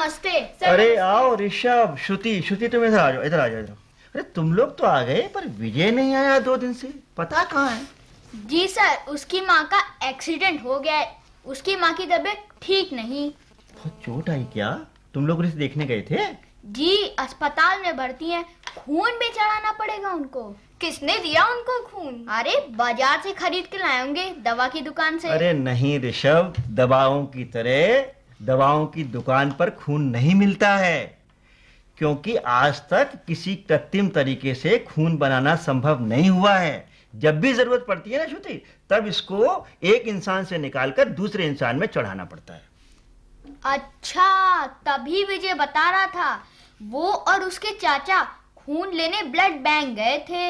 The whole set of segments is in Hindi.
नमस्ते अरे नमस्ते। आओ ऋषभ श्रुति श्रुति तुम इधर आ जाओ इधर आ जाओ अरे तुम लोग तो आ गए पर विजय नहीं आया दो दिन से पता कहाँ है जी सर उसकी माँ का एक्सीडेंट हो गया उसकी माँ की तबीयत ठीक नहीं बहुत चोट आई क्या तुम लोग उसे देखने गए थे जी अस्पताल में भर्ती हैं खून भी चढ़ाना पड़ेगा उनको किसने दिया उनको खून अरे बाजार से खरीद के लाए होंगे दवा की दुकान से अरे नहीं ऋषभ दवाओं की तरह दवाओं की दुकान पर खून नहीं मिलता है क्योंकि आज तक किसी कृत्रिम तरीके से खून बनाना संभव नहीं हुआ है जब भी जरूरत पड़ती है ना श्रुति तब इसको एक इंसान से निकालकर दूसरे इंसान में चढ़ाना पड़ता है अच्छा तभी विजय बता रहा था वो और उसके चाचा खून लेने ब्लड बैंक गए थे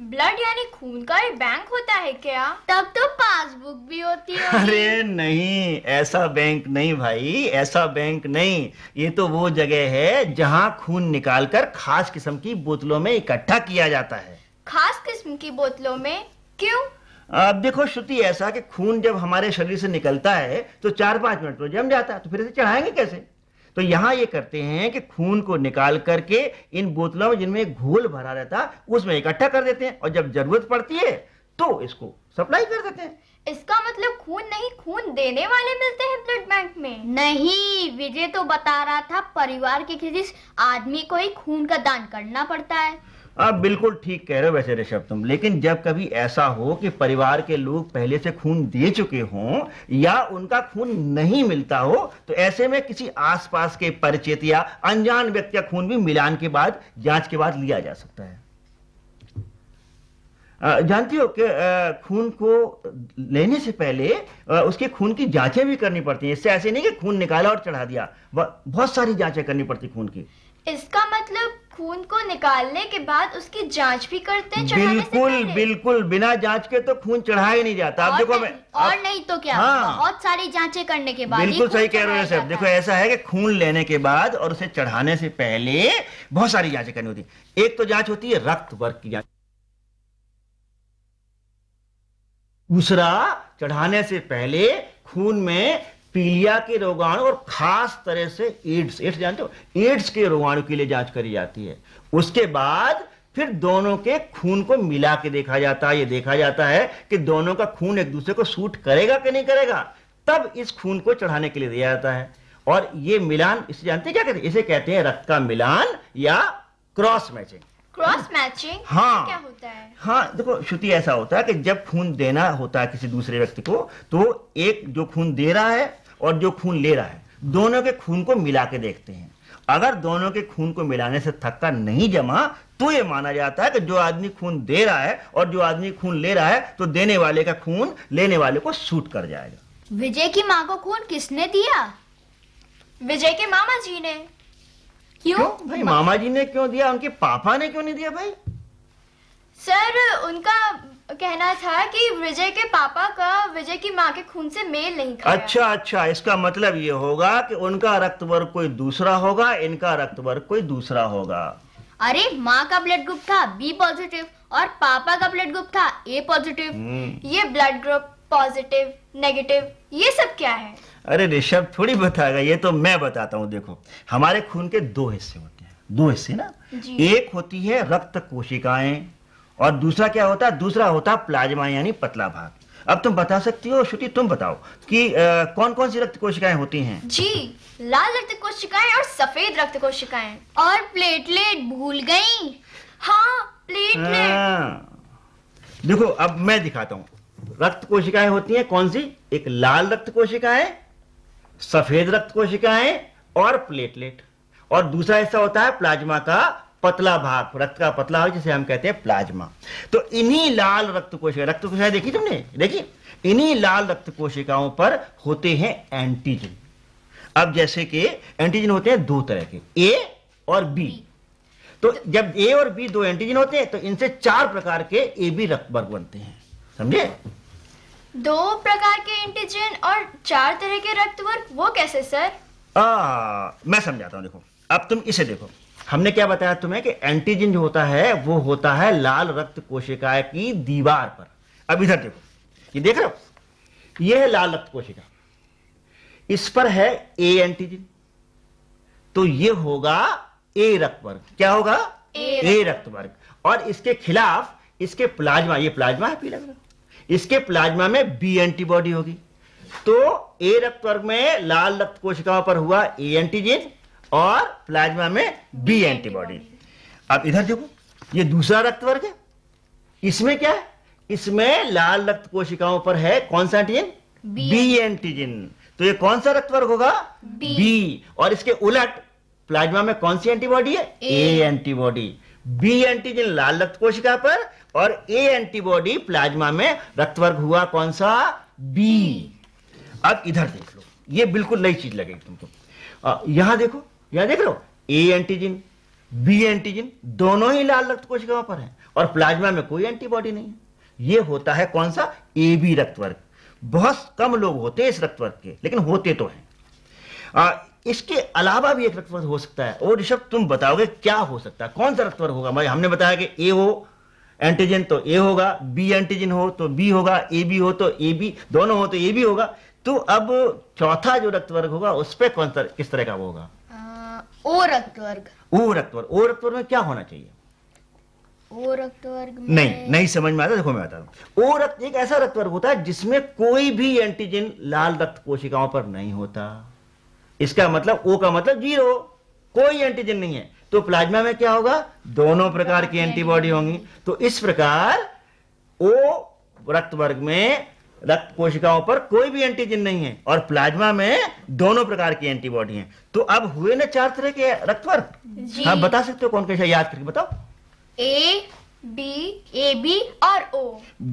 ब्लड यानी खून का ही बैंक होता है क्या तब तो पासबुक भी होती है अरे नहीं ऐसा बैंक नहीं भाई ऐसा बैंक नहीं ये तो वो जगह है जहाँ खून निकालकर खास किस्म की बोतलों में इकट्ठा किया जाता है खास किस्म की बोतलों में क्यों अब देखो श्रुति ऐसा कि खून जब हमारे शरीर से निकलता है तो चार पाँच मिनट में जम जाता है तो फिर इसे चढ़ाएंगे कैसे तो यहां ये करते हैं कि खून को निकाल करके इन बोतलों में जिनमें घोल भरा रहता उसमें इकट्ठा कर देते हैं और जब जरूरत पड़ती है तो इसको सप्लाई कर देते हैं इसका मतलब खून नहीं खून देने वाले मिलते हैं ब्लड बैंक में नहीं विजय तो बता रहा था परिवार के किसी आदमी को ही खून का दान करना पड़ता है आप बिल्कुल ठीक कह रहे हो वैसे ऋषभ तुम लेकिन जब कभी ऐसा हो कि परिवार के लोग पहले से खून दे चुके हों या उनका खून नहीं मिलता हो तो ऐसे में किसी आसपास के परिचित या अनजान व्यक्ति का खून भी मिलान के बाद जांच के बाद लिया जा सकता है जानती हो कि खून को लेने से पहले उसके खून की जांचें भी करनी पड़ती हैं इससे ऐसे नहीं कि खून निकाला और चढ़ा दिया बहुत सारी जांचें करनी पड़ती खून की इसका मतलब खून को निकालने के बाद उसकी जांच भी करते हैं बिल्कुल से बिल्कुल बिना जांच के तो खून चढ़ाया नहीं जाता आप देखो मैं और आप... नहीं तो क्या हाँ। बहुत सारी जांचें करने के बाद बिल्कुल सही कह रहे हैं देखो ऐसा है कि खून लेने के बाद और उसे चढ़ाने से पहले बहुत सारी जांचें करनी होती एक तो जाँच होती है रक्त वर्ग की जाँच दूसरा चढ़ाने से पहले खून में पीलिया के रोगाणु और खास तरह से एड्स एड्स जानते हो एड्स के रोगाणु के लिए जांच करी जाती है उसके बाद फिर दोनों के खून को मिला के देखा जाता है ये देखा जाता है कि दोनों का खून एक दूसरे को सूट करेगा कि नहीं करेगा तब इस खून को चढ़ाने के लिए दिया जाता है और ये मिलान इसे जानते क्या कहते हैं इसे कहते हैं रक्त का मिलान या क्रॉस मैचिंग क्रॉस मैचिंग तो हाँ क्या होता है हाँ देखो श्रुति ऐसा होता है कि जब खून देना होता है किसी दूसरे व्यक्ति को तो एक जो खून दे रहा है और जो खून ले रहा है दोनों के खून को मिला के देखते हैं अगर दोनों के खून को मिलाने से थक्का नहीं जमा तो ये माना जाता है कि जो आदमी खून दे रहा है और जो आदमी खून ले रहा है तो देने वाले का खून लेने वाले को सूट कर जाएगा विजय की माँ को खून किसने दिया विजय के मामा जी ने क्यों भाई मामा जी ने क्यों दिया उनके पापा ने क्यों नहीं दिया भाई सर उनका कहना था कि विजय के पापा का विजय की माँ के खून से मेल नहीं खाया। अच्छा अच्छा इसका मतलब ये होगा कि उनका रक्त वर्ग कोई दूसरा होगा इनका रक्त वर्ग कोई दूसरा होगा अरे माँ का ब्लड ग्रुप था बी पॉजिटिव और पापा का ब्लड ग्रुप था ए पॉजिटिव हम्म। ये ब्लड ग्रुप पॉजिटिव नेगेटिव ये सब क्या है अरे ऋषभ थोड़ी बताएगा ये तो मैं बताता हूँ देखो हमारे खून के दो हिस्से होते हैं दो हिस्से ना एक होती है रक्त कोशिकाएं और दूसरा क्या होता है दूसरा होता है प्लाज्मा यानी पतला भाग अब तुम बता सकती हो श्रुति तुम बताओ कि आ, कौन कौन सी रक्त कोशिकाएं होती हैं जी लाल रक्त कोशिकाएं और सफेद रक्त कोशिकाएं और प्लेटलेट भूल गई हाँ प्लेटलेट हाँ। देखो अब मैं दिखाता हूँ रक्त कोशिकाएं होती हैं कौन सी एक लाल रक्त कोशिका है सफेद रक्त कोशिकाएं और प्लेटलेट और दूसरा हिस्सा होता है प्लाज्मा का पतला भाग रक्त का पतला भाग जिसे हम कहते हैं प्लाज्मा तो इन्हीं लाल रक्त कोशिका रक्त कोशिका देखी तुमने देखी इन्हीं लाल रक्त कोशिकाओं पर होते हैं एंटीजन अब जैसे कि एंटीजन होते हैं दो तरह के ए और बी तो जब ए और बी दो एंटीजन होते हैं तो इनसे चार प्रकार के ए बी रक्त वर्ग बनते हैं समझे दो प्रकार के इंटीजन और चार तरह के रक्त वर्ग वो कैसे सर आ, मैं समझाता हूँ देखो अब तुम इसे देखो हमने क्या बताया तुम्हें कि एंटीजन जो होता है वो होता है लाल रक्त कोशिका की दीवार पर अब इधर देखो ये देख रहे हो ये है लाल रक्त कोशिका इस पर है ए एंटीजन तो ये होगा ए रक्त वर्ग क्या होगा ए रक्त वर्ग और इसके खिलाफ इसके प्लाज्मा ये प्लाज्मा है पीला कलर इसके प्लाज्मा में बी एंटीबॉडी होगी तो ए रक्त वर्ग में लाल रक्त कोशिकाओं पर हुआ ए एंटीजन और प्लाज्मा में बी एंटीबॉडी अब इधर देखो ये दूसरा रक्त वर्ग है इसमें क्या है इसमें लाल रक्त कोशिकाओं पर है कौन सा एंटीजन बी एंटीजन तो ये कौन सा रक्त वर्ग होगा बी और इसके उलट प्लाज्मा में कौन सी एंटीबॉडी है ए एंटीबॉडी बी एंटीजन लाल रक्त कोशिका पर और ए एंटीबॉडी प्लाज्मा में रक्तवर्ग हुआ कौन सा बी अब इधर देख लो ये बिल्कुल नई चीज लगेगी तुमको यहां देखो यहां देख लो ए एंटीजन बी एंटीजन दोनों ही लाल रक्त कोशिकाओं पर हैं और प्लाज्मा में कोई एंटीबॉडी नहीं है ये होता है कौन सा ए बी रक्तवर्ग बहुत कम लोग होते हैं इस रक्तवर्ग के लेकिन होते तो हैं आ, इसके अलावा भी एक रक्तवर्ग हो सकता है और ऋषभ तुम बताओगे क्या हो सकता है कौन सा रक्तवर्ग होगा हमने बताया कि ए हो एंटीजन तो ए होगा बी एंटीजन हो तो बी होगा ए बी हो तो ए बी दोनों हो तो ए बी होगा तो अब चौथा जो रक्त वर्ग होगा उस पर कौन सा किस तरह का वो होगा ओ रक्त वर्ग ओ रक्त वर्ग ओ रक्त वर्ग में क्या होना चाहिए ओ रक्त वर्ग में... नहीं नहीं समझ में आता देखो मैं बता दू ओ रक्त एक ऐसा रक्त वर्ग होता है जिसमें कोई भी एंटीजन लाल रक्त कोशिकाओं पर नहीं होता इसका मतलब ओ का मतलब जीरो कोई एंटीजन नहीं है तो प्लाज्मा में क्या होगा दोनों प्रकार की एंटीबॉडी होंगी तो इस प्रकार ओ रक्त वर्ग में रक्त कोशिकाओं पर कोई भी एंटीजन नहीं है और प्लाज्मा में दोनों प्रकार की एंटीबॉडी हैं तो अब हुए ना चार तरह के रक्त वर्ग हाँ बता सकते हो कौन कैसे याद करके बताओ ए बी ए बी और ओ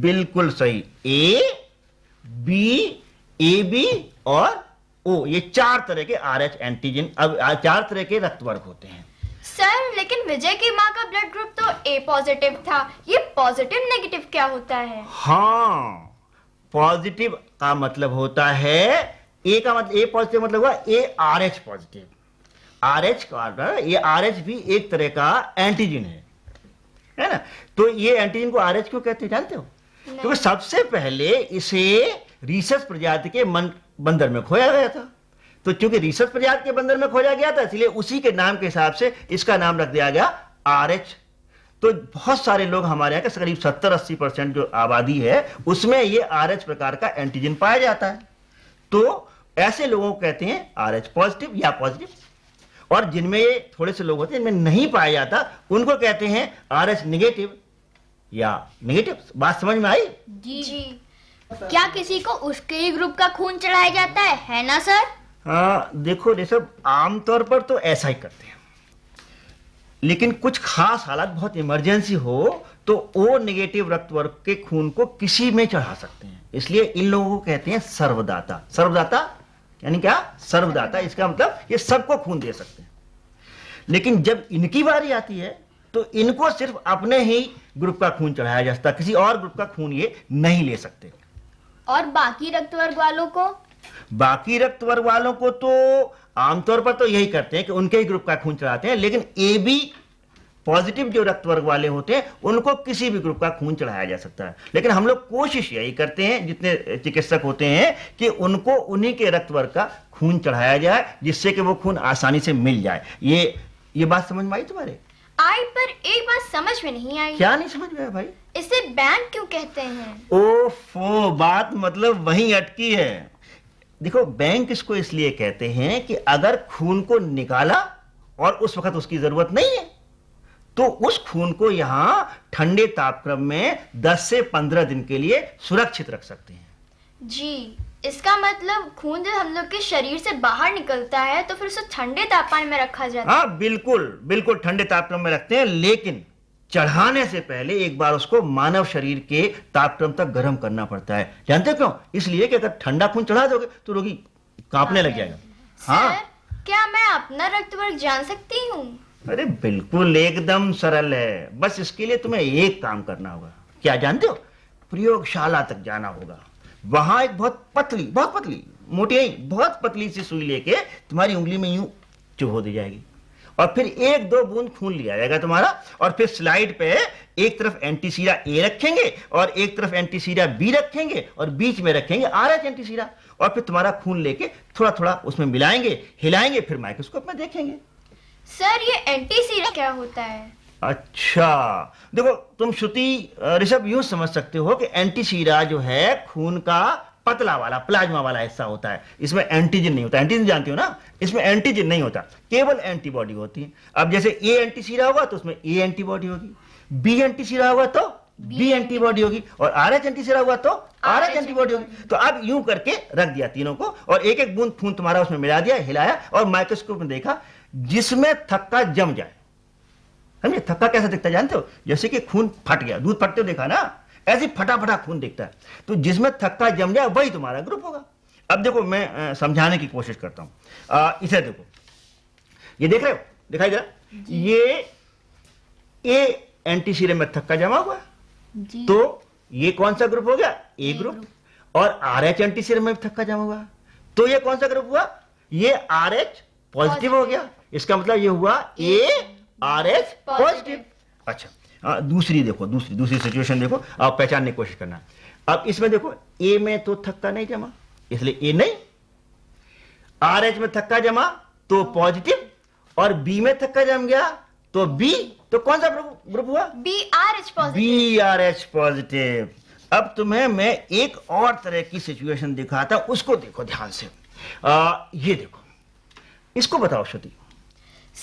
बिल्कुल सही ए बी ए बी और ओ ये चार तरह के आर एच एंटीजन अब चार तरह के रक्त वर्ग होते हैं सर लेकिन विजय की माँ का ब्लड ग्रुप तो ए पॉजिटिव था ये पॉजिटिव नेगेटिव क्या होता है हाँ पॉजिटिव का मतलब होता है ए का मतलब ए पॉजिटिव मतलब हुआ A R H positive R H का मतलब, ये आर एच भी एक तरह का एंटीजन है है ना तो ये एंटीजन को आर एच क्यों कहते हैं जानते हो क्योंकि सबसे पहले इसे रिसर्च प्रजाति के मन बंदर में खोया गया था तो चूंकि रिसर्च प्रजात के बंदर में खोजा गया था इसलिए उसी के नाम के हिसाब से इसका नाम रख दिया गया आर एच तो बहुत सारे लोग हमारे यहाँ के करीब सत्तर अस्सी परसेंट जो आबादी है उसमें ये आर एच प्रकार का एंटीजन पाया जाता है तो ऐसे लोगों को कहते हैं आर एच पॉजिटिव या पॉजिटिव और जिनमें ये थोड़े से लोग होते हैं जिनमें नहीं पाया जाता उनको कहते हैं आर एच निगेटिव या निगेटिव बात समझ में आई जी जी क्या किसी को उसके ही ग्रुप का खून चढ़ाया जाता है है ना सर आ, देखो ऋषभ आमतौर पर तो ऐसा ही करते हैं लेकिन कुछ खास हालात बहुत इमरजेंसी हो तो ओ नेगेटिव रक्त वर्ग के खून को किसी में चढ़ा सकते हैं इसलिए इन लोगों को कहते हैं सर्वदाता सर्वदाता यानी क्या सर्वदाता इसका मतलब ये सबको खून दे सकते हैं लेकिन जब इनकी बारी आती है तो इनको सिर्फ अपने ही ग्रुप का खून चढ़ाया जा सकता किसी और ग्रुप का खून ये नहीं ले सकते और बाकी रक्त वर्ग वालों को बाकी रक्त वर्ग वालों को तो आमतौर पर तो यही करते हैं कि उनके ही ग्रुप का खून चढ़ाते हैं लेकिन ए बी पॉजिटिव जो रक्त वर्ग वाले होते हैं उनको किसी भी ग्रुप का खून चढ़ाया जा सकता है लेकिन हम लोग कोशिश यही करते हैं जितने चिकित्सक होते हैं कि उनको उन्हीं के रक्त वर्ग का खून चढ़ाया जाए जिससे कि वो खून आसानी से मिल जाए ये ये बात समझ में आई तुम्हारे आई पर एक बात समझ में नहीं आई क्या नहीं समझ में भाई इसे बैंक क्यों कहते हैं ओफो बात मतलब वही अटकी है देखो बैंक इसको इसलिए कहते हैं कि अगर खून को निकाला और उस वक्त उसकी जरूरत नहीं है तो उस खून को यहां ठंडे तापक्रम में 10 से 15 दिन के लिए सुरक्षित रख सकते हैं जी इसका मतलब खून जब हम लोग के शरीर से बाहर निकलता है तो फिर उसे ठंडे तापमान में रखा जाता हाँ, है हाँ बिल्कुल बिल्कुल ठंडे तापक्रम में रखते हैं लेकिन चढ़ाने से पहले एक बार उसको मानव शरीर के तापक्रम तक गर्म करना पड़ता है जानते क्यों इसलिए कि अगर ठंडा खून चढ़ा दोगे तो रोगी कांपने लग जाएगा हाँ क्या मैं अपना रक्त वर्ग जान सकती हूँ अरे बिल्कुल एकदम सरल है बस इसके लिए तुम्हें एक काम करना होगा क्या जानते हो प्रयोगशाला तक जाना होगा वहां एक बहुत पतली बहुत पतली मोटी बहुत पतली सी सुई लेके तुम्हारी उंगली में यूं चुभो दी जाएगी और फिर एक दो बूंद खून लिया जाएगा तुम्हारा और फिर स्लाइड पे एक तरफ एंटीसीरा ए रखेंगे और एक तरफ एंटीसीरा बी रखेंगे और बीच में रखेंगे आर एच एंटीसीरा और फिर तुम्हारा खून लेके थोड़ा थोड़ा उसमें मिलाएंगे हिलाएंगे फिर माइक्रोस्कोप में देखेंगे सर ये एंटीसीरा क्या होता है अच्छा देखो तुम श्रुति ऋषभ यूं समझ सकते हो कि एंटीसीरा जो है खून का पतला वाला प्लाज्मा वाला हिस्सा होता है इसमें एंटीजन नहीं होता एंटीजन जानती हो ना इसमें एंटीजन नहीं होता केवल एंटीबॉडी होती है अब जैसे ए एंटी सीरा होगा तो उसमें ए एंटीबॉडी होगी बी एंटी सीरा होगा तो बी एंटीबॉडी होगी और आर एच एंटीसीरा होगा तो आर एच एंटीबॉडी होगी तो आप यूं करके रख दिया तीनों को और एक एक बूंद फूंद तुम्हारा उसमें मिला दिया हिलाया और माइक्रोस्कोप में देखा जिसमें थक्का जम जाए समझे थक्का कैसा दिखता जानते हो जैसे कि खून फट गया दूध फटते हो देखा ना ऐसे फटाफटा खून देखता है तो जिसमें थक्का जम जाए वही तुम्हारा ग्रुप होगा अब देखो मैं समझाने की कोशिश करता हूं इसे देखो ये देख रहे हो दिखाई दे रहा ये ए एंटी सीरम में थक्का जमा हुआ जी। तो ये कौन सा ग्रुप हो गया ए ग्रुप और आर एच एंटी सीरम में थक्का जमा हुआ तो ये कौन सा ग्रुप हुआ ये आर एच पॉजिटिव हो गया इसका मतलब ये हुआ ए आर एच पॉजिटिव अच्छा आ, दूसरी देखो दूसरी दूसरी सिचुएशन देखो आप पहचानने की कोशिश करना अब इसमें देखो ए में तो थक्का नहीं जमा इसलिए ए नहीं आर एच में थक्का जमा तो पॉजिटिव और बी में थक्का जम गया तो बी तो कौन सा ग्रुप हुआ B R H positive B R H positive अब तुम्हें मैं एक और तरह की सिचुएशन दिखाता हूं उसको देखो ध्यान से आ, ये देखो इसको बताओ श्रुति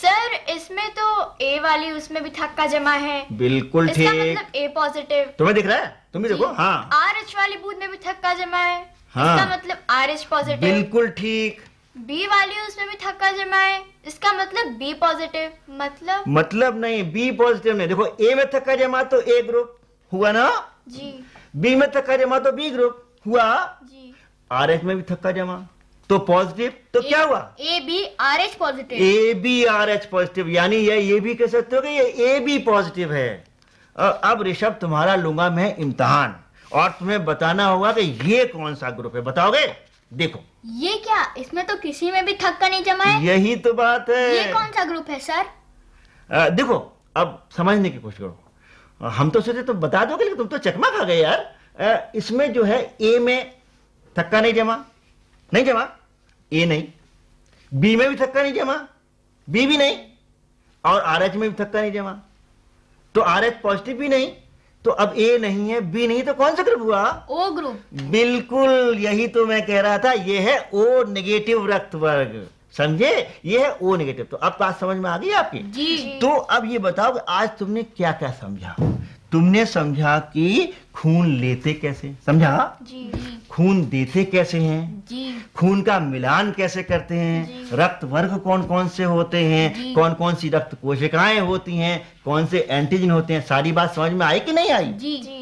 सर इसमें तो ए वाली उसमें भी थक्का जमा है बिल्कुल ठीक मतलब ए पॉजिटिव तुम्हें दिख रहा है तुम भी देखो हाँ आर एच वाली बूथ में भी थक्का जमा है हाँ। इसका मतलब आर एच पॉजिटिव बिल्कुल ठीक बी वाली उसमें भी थक्का जमा है इसका मतलब बी पॉजिटिव मतलब मतलब नहीं बी पॉजिटिव नहीं देखो ए में थक्का जमा तो ए ग्रुप हुआ ना जी बी में थक्का जमा तो बी ग्रुप हुआ जी आर एच में भी थक्का जमा तो पॉजिटिव तो ए, क्या हुआ A B R H positive A B R H positive यानी ये ये भी कह सकते हो कि ये ए बी पॉजिटिव है अब ऋषभ तुम्हारा लूंगा मैं इम्तहान और तुम्हें बताना होगा कि ये कौन सा ग्रुप है बताओगे देखो ये क्या इसमें तो किसी में भी थक्का नहीं जमा है यही तो बात है ये कौन सा ग्रुप है सर आ, देखो अब समझने की कोशिश करो हम तो सोचे तुम तो बता दोगे लेकिन तुम तो चकमा खा गए यार आ, इसमें जो है ए में थक्का नहीं जमा नहीं जमा ए नहीं बी में भी थक्का नहीं जमा बी भी नहीं और आर एच में भी थक्का नहीं जमा तो आर एच पॉजिटिव भी नहीं तो अब ए नहीं है बी नहीं तो कौन सा ग्रुप हुआ ओ ग्रुप बिल्कुल यही तो मैं कह रहा था ये है ओ नेगेटिव रक्त वर्ग समझे ये है ओ नेगेटिव तो अब बात समझ में आ गई आपकी जी तो अब ये बताओ कि आज तुमने क्या क्या समझा तुमने समझा कि खून लेते कैसे समझा जी खून देते कैसे हैं जी खून का मिलान कैसे करते हैं रक्त वर्ग कौन कौन से होते हैं कौन कौन सी रक्त कोशिकाएं होती हैं कौन से एंटीजन होते हैं सारी बात समझ में आई कि नहीं आई जी, जी।